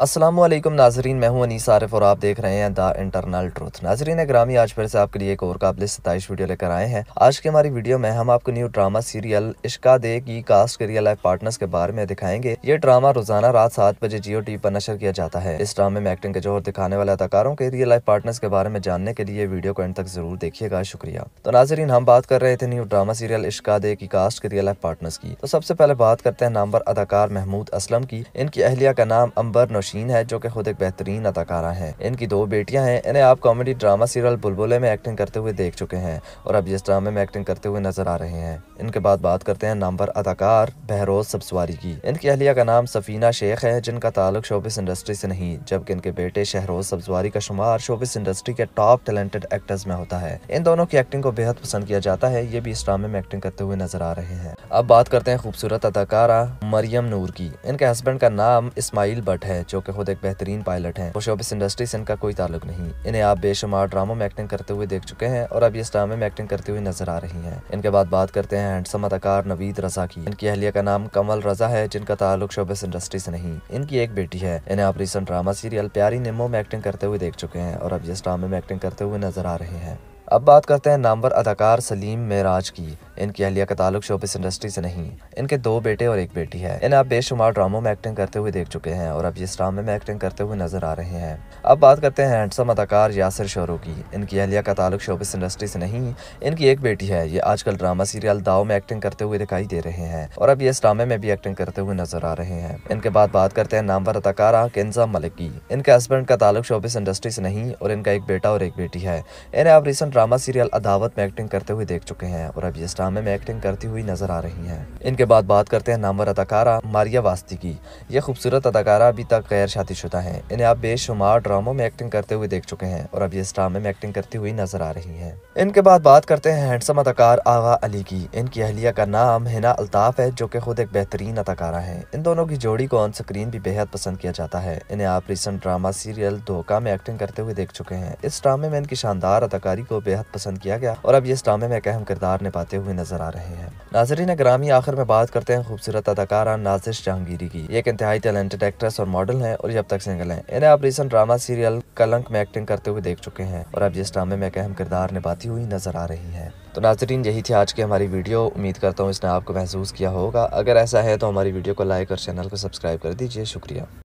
असलम नाजरीन मैं हूं अनीस आरिफ और आप देख रहे हैं द इंटरनल ट्रूथ नाजरीन ग्रामी आज फिर से आपके लिए एक और काबिल सताइश वीडियो लेकर आए हैं आज की हमारी वीडियो में हम आपको new drama serial Ishqa De की कास्ट के रियल लाइफ पार्टनर्स के बारे में दिखाएंगे ये ड्रामा रोजाना रात सात बजे जियो टीवी पर नशर किया जाता है इस ड्रामे में एक्टिंग के जोर दिखाने वाले अदाकारों के रियल लाइफ पार्टनर्स के बारे में जानने के लिए वीडियो को एंड तक जरूर देखिएगा शुक्रिया तो नाजरीन हम बात कर रहे थे new drama serial Ishqa De की कास्ट के रियल लाइफ पार्टनर्स की तो सबसे पहले बात करते हैं नामवर अदाकार महमूद असलम की इनकी अहलिया का नाम अम्बर नौशी नौशीन है जो कि खुद एक बेहतरीन अदाकारा है इनकी दो बेटियां हैं इन्हें आप कॉमेडी ड्रामा सीरियल बुलबुले में एक्टिंग करते हुए देख चुके हैं और अब इस ड्रामे में एक्टिंग करते हुए नजर आ रहे हैं इनके बाद बात करते हैं नामवर अदाकार बहरोज सबसवारी की इनकी अहलिया का नाम सफीना शेख है जिनका ताल्लुक शोबिस इंडस्ट्री से नहीं जबकि इनके बेटे शहरोज सबसवारी का शुमार शोबिस इंडस्ट्री के टॉप टैलेंटेड एक्टर्स में होता है इन दोनों की एक्टिंग को बेहद पसंद किया जाता है ये भी इस ड्रामे में एक्टिंग करते हुए नजर आ रहे हैं अब बात करते हैं खूबसूरत अदाकारा मरियम नूर की इनके हस्बैंड का नाम इस्माइल भट्ट है जो जो खुद एक बेहतरीन पायलट हैं वो शोबिस इंडस्ट्री से इनका कोई ताल्लुक नहीं इन्हें आप बेशुमार ड्रामों में एक्टिंग करते हुए देख चुके हैं और अब ये ड्रामे में एक्टिंग करते हुए नजर आ रही है इनके बाद बात करते हैं हैंडसम अदाकार नवीद रजा की इनकी अहलिया का नाम कमल रजा है जिनका ताल्लुक शोबिस इंडस्ट्री से नहीं इनकी एक बेटी है इन्हें आप रिसेंट ड्रामा सीरियल प्यारी निमो में एक्टिंग करते हुए देख चुके हैं और अब ये ड्रामे में एक्टिंग करते हुए नजर आ रहे हैं अब बात करते हैं नामवर अदाकार सलीम मेराज की इनकी अहलिया का ताल्लुक शोबिस इंडस्ट्री से नहीं इनके दो बेटे और एक बेटी है इन्हें आप बेशुमार ड्रामों में एक्टिंग करते हुए देख चुके हैं और अब इस ड्रामे में एक्टिंग करते हुए नजर आ रहे हैं अब बात करते हैं हैंडसम अदाकार यासर शोरू की इनकी अहलिया का ताल्लुक शोबिस इंडस्ट्री से नहीं इनकी एक बेटी है ये आजकल ड्रामा सीरियल दाव में एक्टिंग करते हुए दिखाई दे रहे हैं और अब ये इस ड्रामे में भी एक्टिंग करते हुए नजर आ रहे हैं इनके बाद बात करते हैं नामवर अदाकारा किन्जा मलिक की इनके हस्बैंड का ताल्लुक शोबिस इंडस्ट्री से नहीं और इनका एक बेटा और एक बेटी है इन्हें आप रिसेंट ड्रामा सीरियल अदावत में एक्टिंग करते हुए देख चुके हैं और अब ये इस ड्रामे में एक्टिंग करती हुई नजर आ रही हैं इनके बाद बात करते हैं नामवर अदाकारा मारिया वास्ती की यह खूबसूरत अदाकारा अभी तक गैर शादीशुदा हैं इन्हें आप बेशुमार ड्रामों में एक्टिंग करते हुए देख चुके हैं और अब ये इस ड्रामे में एक्टिंग करती हुई नजर आ रही है इनके बाद बात करते हैं हैंडसम अदाकार आगा अली की इनकी अहलिया का नाम हिना अल्ताफ है जो की खुद एक बेहतरीन अदाकारा है इन दोनों की जोड़ी को ऑन स्क्रीन भी बेहद पसंद किया जाता है इन्हें आप रिसेंट ड्रामा सीरियल धोखा में एक्टिंग करते हुए देख चुके हैं इस ड्रामे में इनकी शानदार अदाकारी को बेहद पसंद किया गया और अब ये इस ड्रामे में एक अहम किरदार निभाते हुए हुए नजर आ रहे हैं नाजरीन ग्रामी आखिर में बात करते हैं खूबसूरत अदाकारा नाजिश जहांगीरी की एक इंतहाई टैलेंटेड एक्ट्रेस और मॉडल है और ये अब तक सिंगल है इन्हें आप रिसेंट ड्रामा सीरियल कलंक में एक्टिंग करते हुए देख चुके हैं और अब जिस ड्रामे में एक अहम किरदार निभाती हुई नजर आ रही है तो नाजरीन यही थी आज की हमारी वीडियो उम्मीद करता हूँ इसने आपको महसूस किया होगा अगर ऐसा है तो हमारी वीडियो को लाइक और चैनल को सब्सक्राइब कर दीजिए शुक्रिया